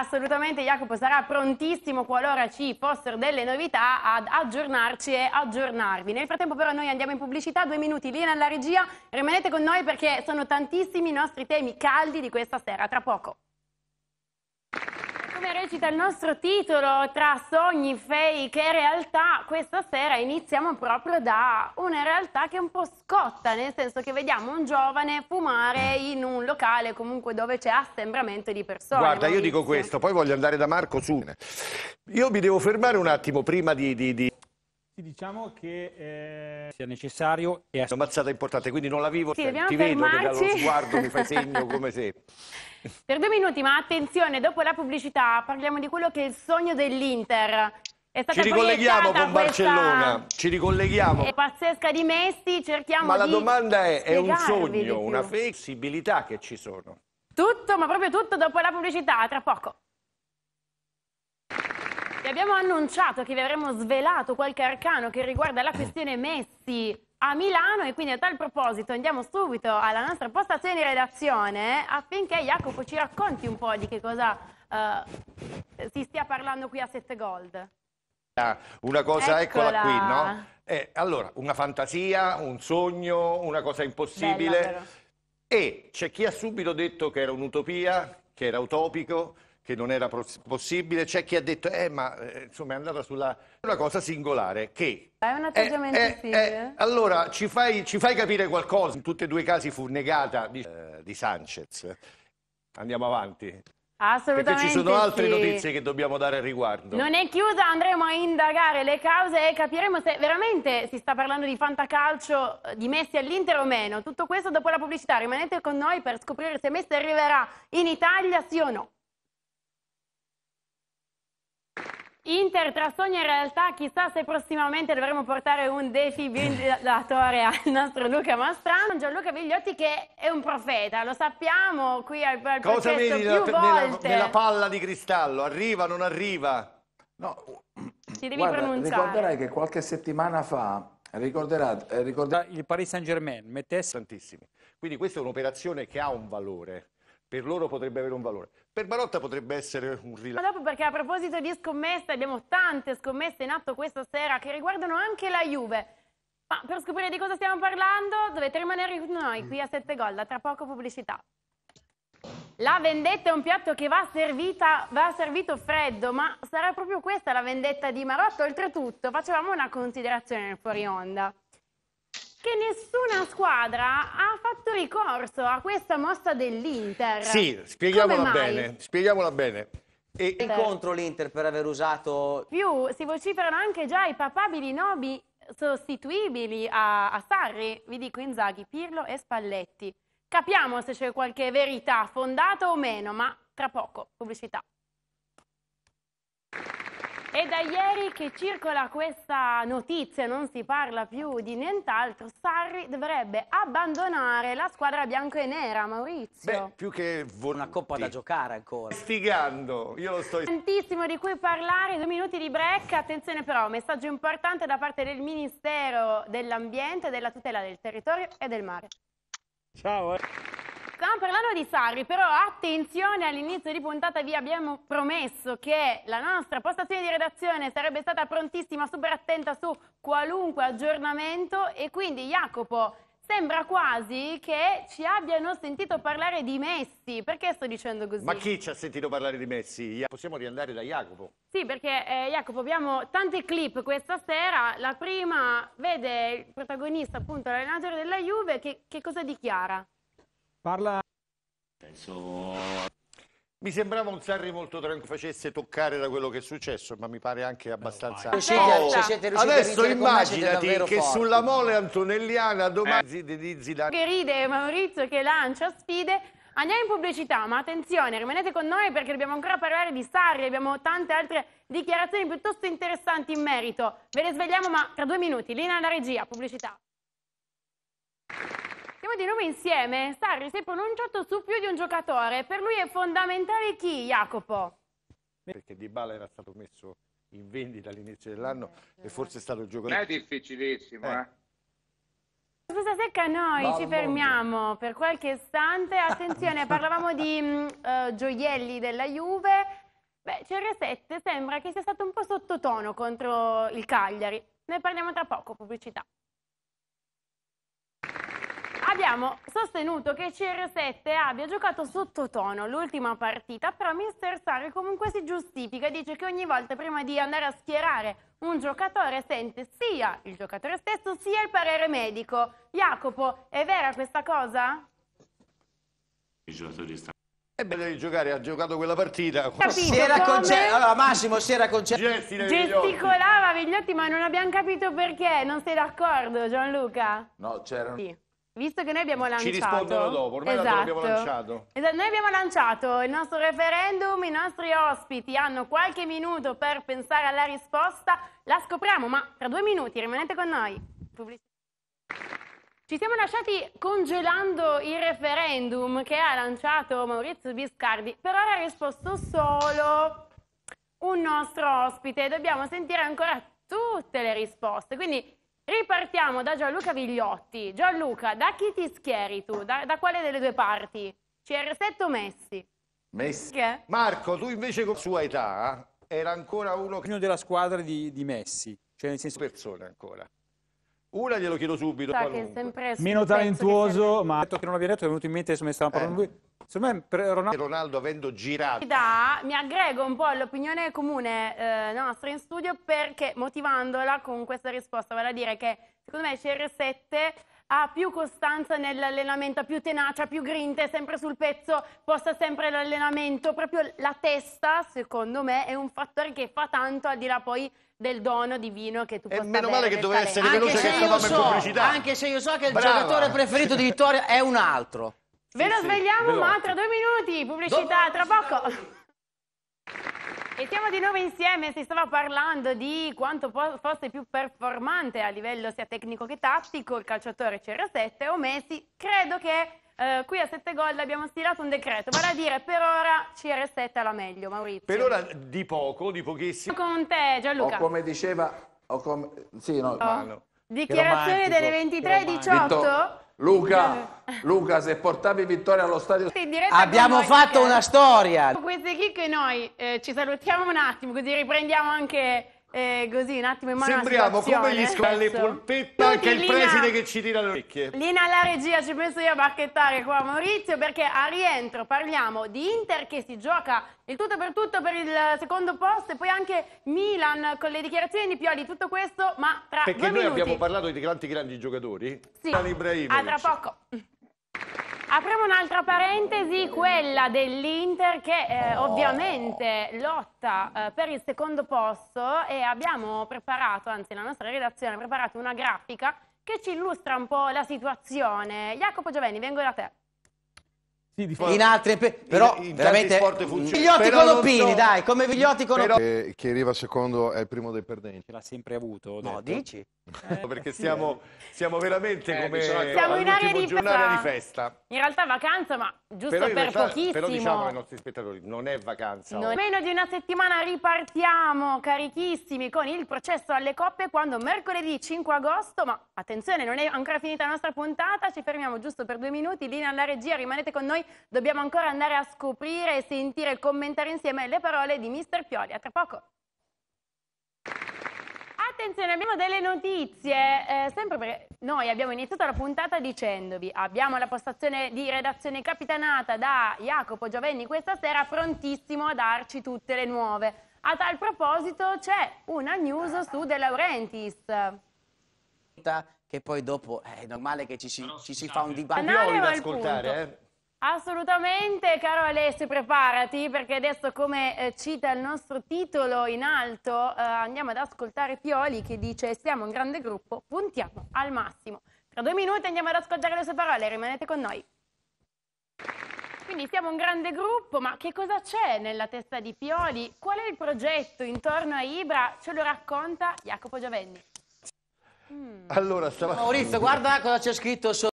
Assolutamente Jacopo sarà prontissimo qualora ci fossero delle novità ad aggiornarci e aggiornarvi. Nel frattempo però noi andiamo in pubblicità, due minuti lì nella regia, rimanete con noi perché sono tantissimi i nostri temi caldi di questa sera, tra poco. Come recita il nostro titolo, tra sogni, fake e realtà, questa sera iniziamo proprio da una realtà che è un po' scotta, nel senso che vediamo un giovane fumare in un locale comunque dove c'è assembramento di persone. Guarda, Maurizio. io dico questo, poi voglio andare da Marco su. Io mi devo fermare un attimo prima di... di, di... Sì, diciamo che eh, sia necessario. E ass- una mazzata importante, quindi non la vivo, sì, ti fermarci. vedo che dallo sguardo mi fai segno come se... Per due minuti, ma attenzione, dopo la pubblicità parliamo di quello che è il sogno dell'Inter. È ci ricolleghiamo con Barcellona, ci ricolleghiamo. È pazzesca di Messi, cerchiamo di... Ma la domanda è, è un sogno, una flessibilità che ci sono? Tutto, ma proprio tutto dopo la pubblicità, tra poco abbiamo annunciato che vi avremmo svelato qualche arcano che riguarda la questione Messi a Milano e quindi a tal proposito andiamo subito alla nostra postazione di redazione affinché Jacopo ci racconti un po' di che cosa uh, si stia parlando qui a Sette Gold. Ah, una cosa, eccola, eccola qui, no? Eh, allora, una fantasia, un sogno, una cosa impossibile. Bella, e c'è chi ha subito detto che era un'utopia, che era utopico, che non era possibile, c'è chi ha detto eh, ma eh, insomma è andata sulla una cosa singolare che è un atteggiamento è, è, è, allora ci fai, ci fai, capire qualcosa, in tutti e due i casi fu negata di, eh, di Sanchez. Andiamo avanti. Assolutamente. Perché ci sono altre sì. notizie che dobbiamo dare al riguardo. Non è chiusa, andremo a indagare le cause e capiremo se veramente si sta parlando di fantacalcio eh, di Messi all'Inter o meno. Tutto questo dopo la pubblicità. Rimanete con noi per scoprire se Messi arriverà in Italia sì o no. Inter trasogna in realtà, chissà se prossimamente dovremo portare un defibrillatore al nostro Luca Mastrano. Gianluca Vigliotti che è un profeta, lo sappiamo qui al, al Cosa vedi nella, nella, nella, palla di cristallo? Arriva, non arriva? No. Ci devi Guarda, pronunciare. Ricorderai che qualche settimana fa eh, ricorderà, eh, ricorderà... il Paris Saint Germain mettesse... Tantissimi. Quindi questa è un'operazione che ha un valore per loro potrebbe avere un valore. Per Barotta potrebbe essere un rilascio. Ma dopo perché a proposito di scommesse, abbiamo tante scommesse in atto questa sera che riguardano anche la Juve. Ma per scoprire di cosa stiamo parlando dovete rimanere con noi qui a 7 gol, tra poco pubblicità. La vendetta è un piatto che va, servita, va, servito freddo, ma sarà proprio questa la vendetta di Marotta? Oltretutto facevamo una considerazione nel fuori onda che nessuna squadra ha fatto ricorso a questa mossa dell'Inter. Sì, spieghiamola bene, spieghiamola bene. E contro l'Inter per aver usato... Più, si vociferano anche già i papabili nomi sostituibili a, a Sarri, vi dico Inzaghi, Pirlo e Spalletti. Capiamo se c'è qualche verità fondata o meno, ma tra poco, pubblicità. È da ieri che circola questa notizia, non si parla più di nient'altro, Sarri dovrebbe abbandonare la squadra bianco e nera, Maurizio. Beh, più che una coppa da giocare ancora. Stigando, io lo sto... Tantissimo di cui parlare, due minuti di break, attenzione però, messaggio importante da parte del Ministero dell'Ambiente, della tutela del territorio e del mare. Ciao. Eh. Stavamo parlando di Sarri, però attenzione all'inizio di puntata vi abbiamo promesso che la nostra postazione di redazione sarebbe stata prontissima, super attenta su qualunque aggiornamento e quindi Jacopo sembra quasi che ci abbiano sentito parlare di Messi. Perché sto dicendo così? Ma chi ci ha sentito parlare di Messi? Possiamo riandare da Jacopo. Sì, perché eh, Jacopo abbiamo tante clip questa sera. La prima vede il protagonista, appunto, l'allenatore della Juve, che, che cosa dichiara? Parla... Penso... Mi sembrava un Sarri molto tranquillo, facesse toccare da quello che è successo, ma mi pare anche abbastanza... No, adesso immaginati che forti. sulla mole antonelliana domani eh. Zidane... Che ride Maurizio che lancia sfide... Andiamo in pubblicità, ma attenzione, rimanete con noi perché dobbiamo ancora parlare di Sarri, abbiamo tante altre dichiarazioni piuttosto interessanti in merito. Ve le svegliamo, ma tra due minuti, Lina alla regia, pubblicità parliamo di nome insieme. Sarri si è pronunciato su più di un giocatore. Per lui è fondamentale chi, Jacopo? Perché Di Bala era stato messo in vendita all'inizio dell'anno eh, e forse è stato il giocatore... Non È difficilissimo, eh. eh. Scusa secca, noi Ballo. ci fermiamo per qualche istante. Attenzione, parlavamo di uh, gioielli della Juve. Beh, CR7 sembra che sia stato un po' sottotono contro il Cagliari. Ne parliamo tra poco, pubblicità abbiamo sostenuto che CR7 abbia giocato sottotono l'ultima partita, però Mister Sarri comunque si giustifica e dice che ogni volta prima di andare a schierare un giocatore sente sia il giocatore stesso sia il parere medico. Jacopo, è vera questa cosa? I giocatori stanno bello di giocare, ha giocato quella partita. Capito, si era concesso. Allora, Massimo si era concesso. Gesticolava Vigliotti, ma non abbiamo capito perché. Non sei d'accordo, Gianluca? No, c'erano. Sì. Visto che noi abbiamo lanciato... Ci rispondono dopo, ormai esatto. l'abbiamo lanciato. Esatto, noi abbiamo lanciato il nostro referendum, i nostri ospiti hanno qualche minuto per pensare alla risposta, la scopriamo, ma tra due minuti rimanete con noi. Pubblicità. Ci siamo lasciati congelando il referendum che ha lanciato Maurizio Biscardi, per ora ha risposto solo un nostro ospite, dobbiamo sentire ancora tutte le risposte, quindi Ripartiamo da Gianluca Vigliotti. Gianluca, da chi ti schieri tu? Da, da quale delle due parti? CR7 o Messi? Messi. Che? Marco, tu invece con sua età eh, era ancora uno della squadra di, di Messi, cioè nel senso persone ancora. Una glielo chiedo subito. Sa che è sempre Meno talentuoso, che... ma detto che non l'abbia detto, è venuto in mente adesso mi stava eh. parlando eh. lui. Secondo me Ronaldo... Ronaldo avendo girato... Da, mi aggrego un po' all'opinione comune eh, nostra in studio perché motivandola con questa risposta, vale a dire che secondo me CR7 ha più costanza nell'allenamento, ha più tenacia, più grinte, sempre sul pezzo, posta sempre l'allenamento, proprio la testa secondo me è un fattore che fa tanto al di là poi del dono divino che tu e possa meno male che doveva essere anche veloce che stavamo so, in pubblicità anche se io so che il Brava. giocatore preferito di Vittoria è un altro Ve lo sì, svegliamo, ma tra due minuti, pubblicità, Dopo tra poco. E siamo di nuovo insieme, si stava parlando di quanto fosse più performante a livello sia tecnico che tattico il calciatore CR7 o Messi, credo che eh, qui a 7 gol abbiamo stilato un decreto, vale a dire per ora CR7 alla meglio, Maurizio. Per ora di poco, di pochissimo. Con te Gianluca. O come diceva, o come, sì, no, oh. ma no. Dichiarazione delle 23.18? Luca, Luca, se portavi vittoria allo stadio... Abbiamo fatto una storia! Con queste chicche noi eh, ci salutiamo un attimo, così riprendiamo anche... Eh, così un attimo in mano Sembriamo come gli scalle polpetta che il preside che ci tira le orecchie. Lina alla regia ci penso io a bacchettare qua Maurizio perché a rientro parliamo di Inter che si gioca il tutto per tutto per il secondo posto e poi anche Milan con le dichiarazioni di Pioli, tutto questo ma tra perché due Perché noi abbiamo parlato di tanti grandi giocatori? Sì, a ah, tra poco. Apriamo un'altra parentesi, quella dell'Inter che eh, oh. ovviamente lotta eh, per il secondo posto e abbiamo preparato, anzi la nostra redazione ha preparato una grafica che ci illustra un po' la situazione. Jacopo Giovanni, vengo da te. Sì, in altre, però in, in veramente Vigliotti con Oppini, so, dai, come Vigliotti con Oppini. Che, eh, che arriva secondo è il primo dei perdenti. L'ha sempre avuto. No, detto. dici? Eh. Perché stiamo, stiamo veramente eh, come diciamo siamo in area di, di festa. In realtà vacanza, ma giusto per realtà, pochissimo. Però diciamo ai nostri spettatori, non è vacanza. Non... Meno di una settimana ripartiamo carichissimi con il processo alle coppe quando mercoledì 5 agosto, ma attenzione, non è ancora finita la nostra puntata, ci fermiamo giusto per due minuti, linea alla regia, rimanete con noi, dobbiamo ancora andare a scoprire, sentire e commentare insieme le parole di Mister Pioli. A tra poco. Attenzione, abbiamo delle notizie, eh, sempre perché noi abbiamo iniziato la puntata dicendovi abbiamo la postazione di redazione capitanata da Jacopo Giovenni questa sera prontissimo a darci tutte le nuove. A tal proposito c'è una news su De Laurentiis. Che poi dopo eh, è normale che ci, ci, ci si fa un dibattito. Io ascoltare, eh. Assolutamente, caro Alessio, preparati perché adesso come eh, cita il nostro titolo in alto eh, andiamo ad ascoltare Pioli che dice siamo un grande gruppo, puntiamo al massimo. Tra due minuti andiamo ad ascoltare le sue parole, rimanete con noi. Quindi siamo un grande gruppo, ma che cosa c'è nella testa di Pioli? Qual è il progetto intorno a Ibra? Ce lo racconta Jacopo Giovenni. Mm. Allora, sarà... Maurizio, guarda cosa c'è scritto sotto.